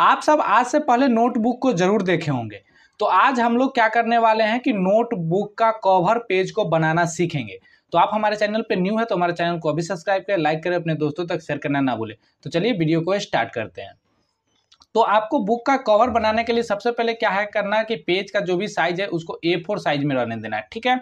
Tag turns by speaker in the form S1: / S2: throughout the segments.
S1: आप सब आज से पहले नोटबुक को जरूर देखे होंगे तो आज हम लोग क्या करने वाले हैं कि नोटबुक का कवर पेज को बनाना सीखेंगे तो आप हमारे चैनल पर न्यू है तो हमारे चैनल को अभी सब्सक्राइब करें लाइक करें अपने दोस्तों तक शेयर करना ना भूलें तो चलिए वीडियो को स्टार्ट करते हैं तो आपको बुक का कवर बनाने के लिए सबसे पहले क्या है करना है कि पेज का जो भी साइज है उसको ए फोर साइज में रहने देना है ठीक है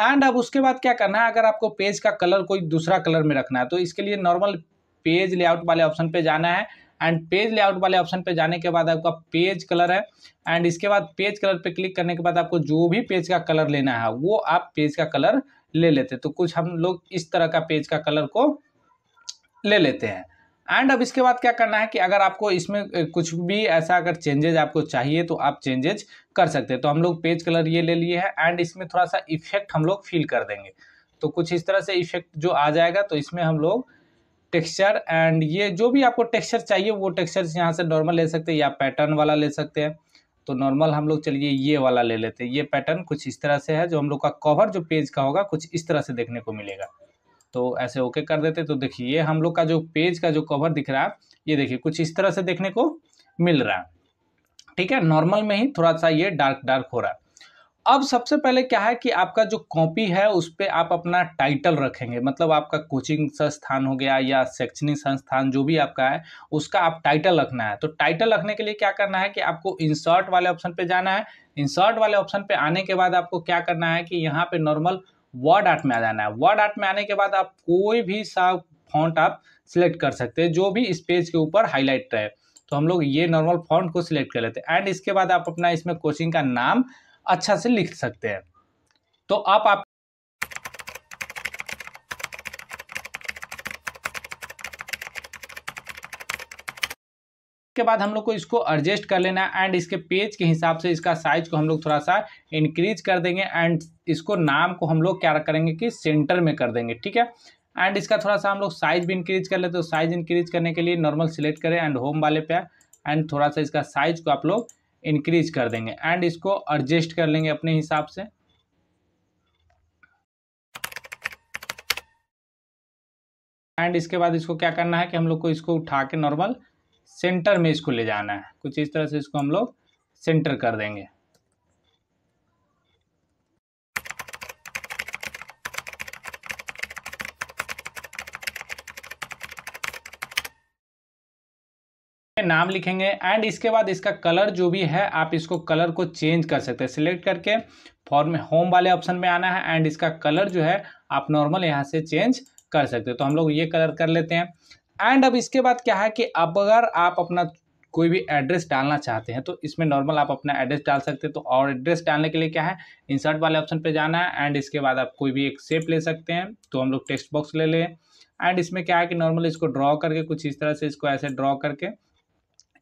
S1: एंड अब उसके बाद क्या करना है अगर आपको पेज का कलर कोई दूसरा कलर में रखना है तो इसके लिए नॉर्मल पेज लेआउट वाले ऑप्शन पे जाना है एंड पेज लेआउट वाले ऑप्शन पे जाने के बाद आपका पेज कलर है एंड इसके बाद पेज कलर पे क्लिक करने के बाद आपको जो भी पेज का कलर लेना है वो आप पेज का कलर ले लेते हैं तो कुछ हम लोग इस तरह का पेज का कलर को ले लेते हैं एंड अब इसके बाद क्या करना है कि अगर आपको इसमें कुछ भी ऐसा अगर चेंजेज आपको चाहिए तो आप चेंजेज कर सकते हैं तो हम लोग पेज कलर ये ले लिए हैं एंड इसमें थोड़ा सा इफेक्ट हम लोग फील कर देंगे तो कुछ इस तरह से इफेक्ट जो आ जाएगा तो इसमें हम लोग टेक्सचर एंड ये जो भी आपको टेक्सचर चाहिए वो टेक्सचर यहाँ से नॉर्मल ले सकते हैं या पैटर्न वाला ले सकते हैं तो नॉर्मल हम लोग चलिए ये वाला ले लेते हैं ये पैटर्न कुछ इस तरह से है जो हम लोग का कवर जो पेज का होगा कुछ इस तरह से देखने को मिलेगा तो ऐसे ओके कर देते तो देखिए ये हम लोग का जो पेज का जो कवर दिख रहा है ये देखिए कुछ इस तरह से देखने को मिल रहा है ठीक है नॉर्मल में ही थोड़ा सा ये डार्क डार्क हो रहा है अब सबसे पहले क्या है कि आपका जो कॉपी है उस पर आप अपना टाइटल रखेंगे मतलब आपका कोचिंग संस्थान हो गया या शैक्षणिक संस्थान जो भी आपका है उसका आप टाइटल रखना है तो टाइटल रखने के लिए क्या करना है कि आपको इंसर्ट वाले ऑप्शन पे जाना है इंसर्ट वाले ऑप्शन पे आने के बाद आपको क्या करना है कि यहाँ पे नॉर्मल वर्ड आर्ट में आ जाना है वर्ड आर्ट में आने के बाद आप कोई भी सा फॉन्ट आप सिलेक्ट कर सकते हैं जो भी इस पेज के ऊपर हाईलाइट रहे तो हम लोग ये नॉर्मल फॉन्ट को सिलेक्ट कर लेते हैं एंड इसके बाद आप अपना इसमें कोचिंग का नाम अच्छा से लिख सकते हैं तो आप आप के बाद हम लोग को इसको एडजस्ट कर लेना है एंड इसके पेज के हिसाब से इसका साइज को हम लोग थोड़ा सा इंक्रीज कर देंगे एंड इसको नाम को हम लोग क्या करेंगे कि सेंटर में कर देंगे ठीक है एंड इसका थोड़ा सा हम लोग साइज भी इंक्रीज कर लेते तो साइज इंक्रीज करने के लिए नॉर्मल सिलेक्ट करें एंड होम वाले पे एंड थोड़ा सा इसका साइज को आप लोग इंक्रीज कर देंगे एंड इसको एडजस्ट कर लेंगे अपने हिसाब से एंड इसके बाद इसको क्या करना है कि हम लोग को इसको उठा के नॉर्मल सेंटर में इसको ले जाना है कुछ इस तरह से इसको हम लोग सेंटर कर देंगे नाम लिखेंगे एंड इसके बाद इसका कलर जो भी है आप इसको कलर को चेंज कर सकते हैं सिलेक्ट करके फॉर्म में होम वाले ऑप्शन में आना है एंड इसका कलर जो है आप नॉर्मल यहाँ से चेंज कर सकते हैं तो हम लोग ये कलर कर लेते हैं एंड अब इसके बाद क्या है कि अब अगर आप अपना कोई भी एड्रेस डालना चाहते हैं तो इसमें नॉर्मल आप अपना एड्रेस डाल सकते हैं तो और एड्रेस डालने के लिए क्या है इंसर्ट वाले ऑप्शन पे जाना है एंड इसके बाद आप कोई भी एक सेप ले सकते हैं तो हम लोग टेक्स्ट बॉक्स ले लें एंड इसमें क्या है कि नॉर्मल इसको ड्रॉ करके कुछ इस तरह से इसको ऐसे ड्रॉ करके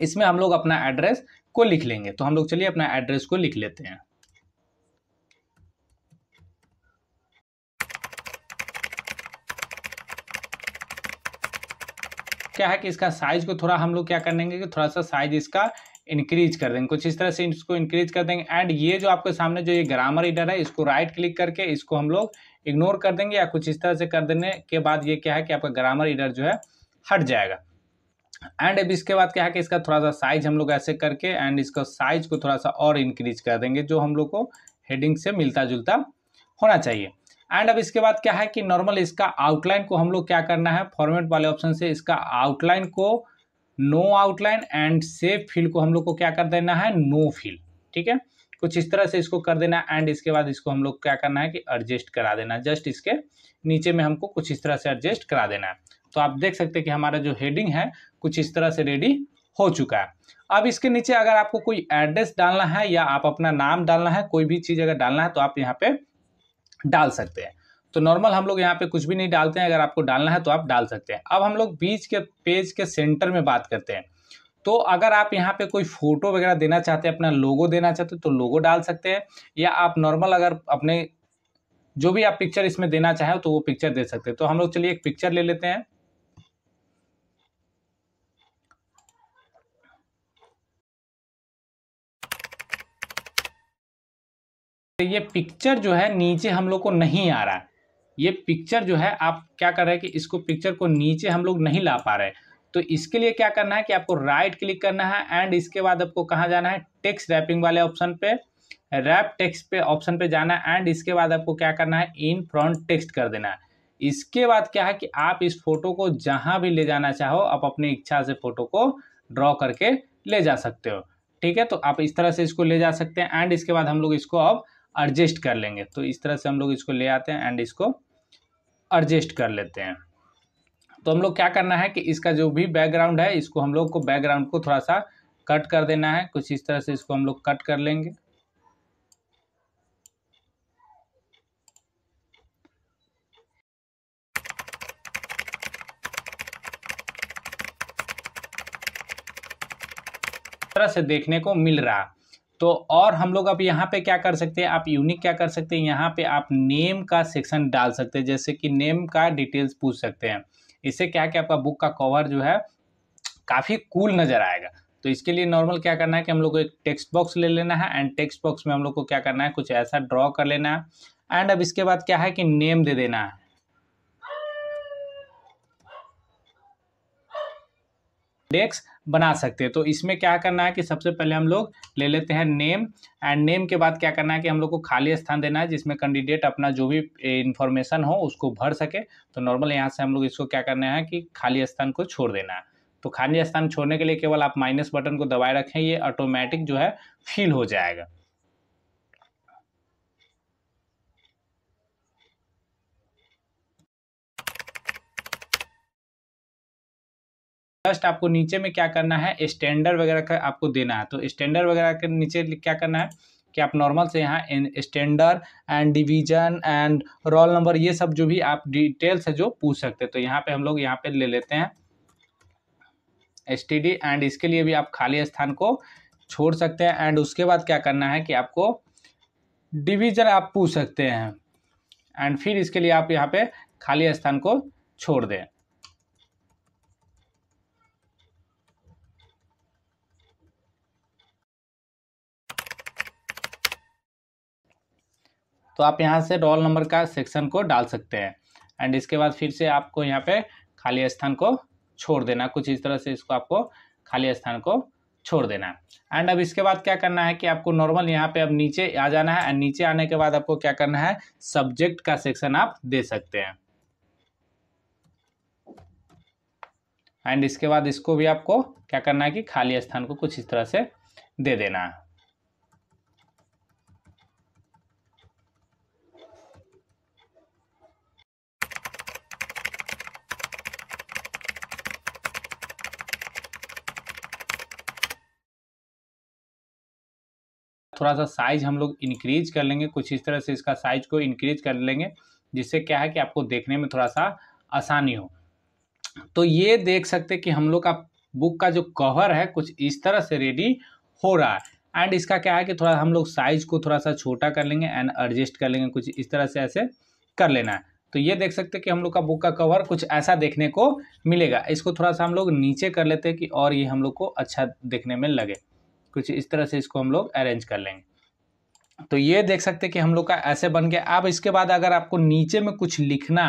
S1: इसमें हम लोग अपना एड्रेस को लिख लेंगे तो हम लोग चलिए अपना एड्रेस को लिख लेते हैं क्या है कि इसका साइज को थोड़ा हम लोग क्या कर देंगे कि थोड़ा सा साइज इसका इंक्रीज कर देंगे कुछ इस तरह से इसको इंक्रीज कर देंगे एंड ये जो आपके सामने जो ये ग्रामर एडर है इसको राइट क्लिक करके इसको हम लोग इग्नोर कर देंगे या कुछ इस तरह से कर देने के बाद ये क्या है कि आपका ग्रामर एडर जो है हट जाएगा एंड अब इसके बाद क्या है कि इसका थोड़ा सा साइज हम लोग ऐसे करके एंड इसका साइज को थोड़ा सा और इंक्रीज कर देंगे जो हम लोग को हेडिंग से मिलता जुलता होना चाहिए एंड अब इसके बाद क्या है कि नॉर्मल इसका आउटलाइन को हम लोग क्या करना है फॉर्मेट वाले ऑप्शन से इसका आउटलाइन को no outline and shape fill को हम लोग को क्या कर देना है नो फील ठीक है कुछ इस तरह से इसको कर देना एंड इसके बाद इसको हम लोग क्या करना है कि एडजस्ट करा देना जस्ट इसके नीचे में हमको कुछ इस तरह से एडजस्ट करा देना है तो आप देख सकते हैं कि हमारा जो हेडिंग है कुछ इस तरह से रेडी हो चुका है अब इसके नीचे अगर आपको कोई एड्रेस डालना है या आप अपना नाम डालना है कोई भी चीज़ अगर डालना है तो आप यहाँ पे डाल सकते हैं तो नॉर्मल हम लोग यहाँ पे कुछ भी नहीं डालते हैं अगर आपको डालना है तो आप डाल सकते हैं अब हम लोग बीच के पेज के सेंटर में बात करते हैं तो अगर आप यहाँ पे कोई फोटो वगैरह देना चाहते हैं अपना लोगो देना चाहते हैं तो लोगो डाल सकते हैं या आप नॉर्मल अगर अपने जो भी आप पिक्चर इसमें देना चाहें तो वो पिक्चर दे सकते हैं तो हम लोग चलिए एक पिक्चर ले लेते हैं ये पिक्चर जो है नीचे हम लोग को नहीं आ रहा ये पिक्चर जो है आप क्या कर रहे हैं कि इसको पिक्चर को नीचे हम लोग नहीं ला पा रहे तो इसके लिए क्या करना है कि आपको राइट क्लिक करना है एंड इसके बाद आपको कहाँ जाना है टेक्स्ट रैपिंग वाले ऑप्शन पे रैप टेक्स्ट पे ऑप्शन पे जाना है एंड इसके बाद आपको क्या करना है इन फ्रंट टेक्स्ट कर देना है इसके बाद क्या है कि आप इस फोटो को जहाँ भी ले जाना चाहो आप अपनी इच्छा से फोटो को ड्रॉ करके ले जा सकते हो ठीक है तो आप इस तरह से इसको ले जा सकते हैं एंड इसके बाद हम लोग इसको अब एडजस्ट कर लेंगे तो इस तरह से हम लोग इसको ले आते हैं एंड इसको एडजस्ट कर लेते हैं तो हम लोग क्या करना है कि इसका जो भी बैकग्राउंड है इसको हम लोग को बैकग्राउंड को थोड़ा सा कट कर देना है कुछ इस तरह से इसको हम लोग कट कर लेंगे तरह से देखने को मिल रहा तो और हम लोग अब यहाँ पे क्या कर सकते हैं आप यूनिक क्या कर सकते हैं यहाँ पे आप नेम का सेक्शन डाल सकते हैं जैसे कि नेम का डिटेल्स पूछ सकते हैं इससे क्या है कि आपका बुक का कवर जो है काफ़ी कूल नज़र आएगा तो इसके लिए नॉर्मल क्या करना है कि हम लोग को एक टेक्स्ट बॉक्स ले लेना है एंड टेक्स्ट बॉक्स में हम लोग को क्या करना है कुछ ऐसा ड्रॉ कर लेना है एंड अब इसके बाद क्या है कि नेम दे देना है डेक्स बना सकते हैं तो इसमें क्या करना है कि सबसे पहले हम लोग ले लेते हैं नेम एंड नेम के बाद क्या करना है कि हम लोग को खाली स्थान देना है जिसमें कैंडिडेट अपना जो भी इन्फॉर्मेशन हो उसको भर सके तो नॉर्मल यहाँ से हम लोग इसको क्या करना है कि खाली स्थान को छोड़ देना है तो खाली स्थान छोड़ने के लिए केवल आप माइनस बटन को दबाए रखें ये ऑटोमेटिक जो है फिल हो जाएगा जस्ट आपको नीचे में क्या करना है स्टैंडर्ड वगैरह का आपको देना है तो स्टैंडर्ड वगैरह के नीचे क्या करना है कि आप नॉर्मल से यहाँ standard and division and roll number ये सब जो भी आप डिटेल्स है जो पूछ सकते हैं तो यहाँ पे हम लोग यहाँ पे ले लेते हैं एस एंड इसके लिए भी आप खाली स्थान को छोड़ सकते हैं एंड उसके बाद क्या करना है कि आपको डिवीजन आप पूछ सकते हैं एंड फिर इसके लिए आप यहाँ पे खाली स्थान को छोड़ दें तो आप यहाँ से रोल नंबर का सेक्शन को डाल सकते हैं एंड इसके बाद फिर से आपको यहाँ पे खाली स्थान को छोड़ देना कुछ इस तरह से इसको आपको खाली स्थान को छोड़ देना एंड अब इसके बाद क्या करना है कि आपको नॉर्मल यहाँ पे अब नीचे आ जाना है एंड नीचे आने के बाद आपको क्या करना है सब्जेक्ट का सेक्शन आप दे सकते हैं एंड इसके बाद इसको भी आपको क्या करना है कि खाली स्थान को कुछ इस तरह से दे देना है थोड़ा सा साइज हम लोग इंक्रीज कर लेंगे कुछ इस तरह से इसका साइज को इंक्रीज कर लेंगे जिससे क्या है कि आपको देखने में थोड़ा सा आसानी हो तो ये देख सकते कि हम लोग का बुक का जो कवर है कुछ इस तरह से रेडी हो रहा है एंड इसका क्या है कि थोड़ा हम लोग साइज को थोड़ा सा छोटा कर लेंगे एंड एडजस्ट कर लेंगे कुछ इस तरह से ऐसे कर लेना है तो ये देख सकते हैं कि हम लोग का बुक का कवर कुछ ऐसा देखने को मिलेगा इसको थोड़ा सा हम लोग नीचे कर लेते हैं कि और ये हम लोग को अच्छा देखने में लगे कुछ इस तरह से इसको हम लोग अरेंज कर लेंगे तो ये देख सकते हैं कि हम लोग का ऐसे बन गया अब इसके बाद अगर आपको नीचे में कुछ लिखना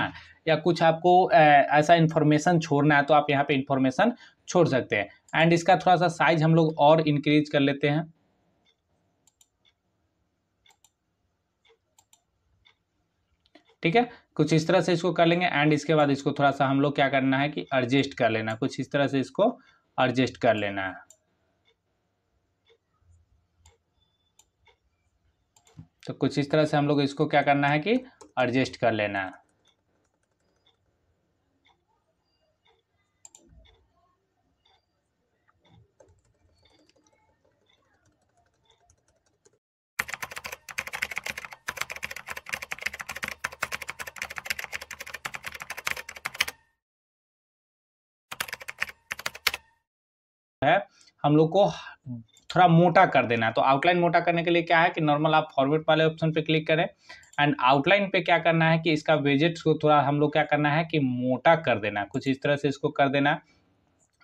S1: या कुछ आपको ऐसा इन्फॉर्मेशन छोड़ना है तो आप यहाँ पे इन्फॉर्मेशन छोड़ सकते हैं एंड इसका थोड़ा सा साइज हम लोग और इंक्रीज कर लेते हैं ठीक है कुछ इस तरह से इसको कर लेंगे एंड इसके बाद इसको थोड़ा सा हम लोग क्या करना है कि एडजस्ट कर लेना कुछ इस तरह से इसको एडजस्ट कर लेना है तो कुछ इस तरह से हम लोग इसको क्या करना है कि एडजस्ट कर लेना है है हम लोग को थोड़ा मोटा कर देना है तो आउटलाइन मोटा करने के लिए क्या है कि नॉर्मल आप फॉरवर्ड वाले ऑप्शन पे क्लिक करें एंड आउटलाइन पे क्या करना है कि इसका वेजेट्स को थोड़ा हम लोग क्या करना है कि मोटा कर देना है कुछ इस तरह से इसको कर देना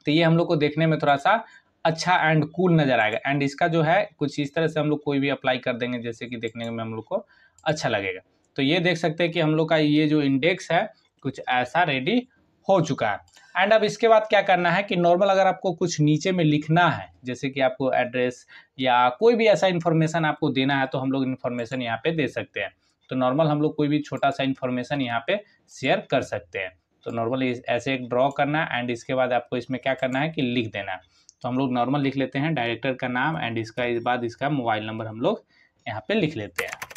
S1: तो ये हम लोग को देखने में थोड़ा सा अच्छा एंड कूल cool नज़र आएगा एंड इसका जो है कुछ इस तरह से हम लोग कोई भी अप्लाई कर देंगे जैसे कि देखने में हम लोग को अच्छा लगेगा तो ये देख सकते हैं कि हम लोग का ये जो इंडेक्स है कुछ ऐसा रेडी हो चुका है एंड अब इसके बाद क्या करना है कि नॉर्मल अगर आपको कुछ नीचे में लिखना है जैसे कि आपको एड्रेस या कोई भी ऐसा इन्फॉर्मेशन आपको देना है तो हम लोग इन्फॉर्मेशन यहाँ पे दे सकते हैं तो नॉर्मल हम लोग कोई भी छोटा सा इन्फॉर्मेशन यहाँ पे शेयर कर सकते हैं तो नॉर्मल ऐसे एक ड्रॉ करना एंड इसके बाद आपको इसमें क्या करना है कि लिख देना तो हम लोग नॉर्मल लिख लेते हैं डायरेक्टर का नाम एंड इसका इस बाद इसका मोबाइल नंबर हम लोग यहाँ पे लिख लेते हैं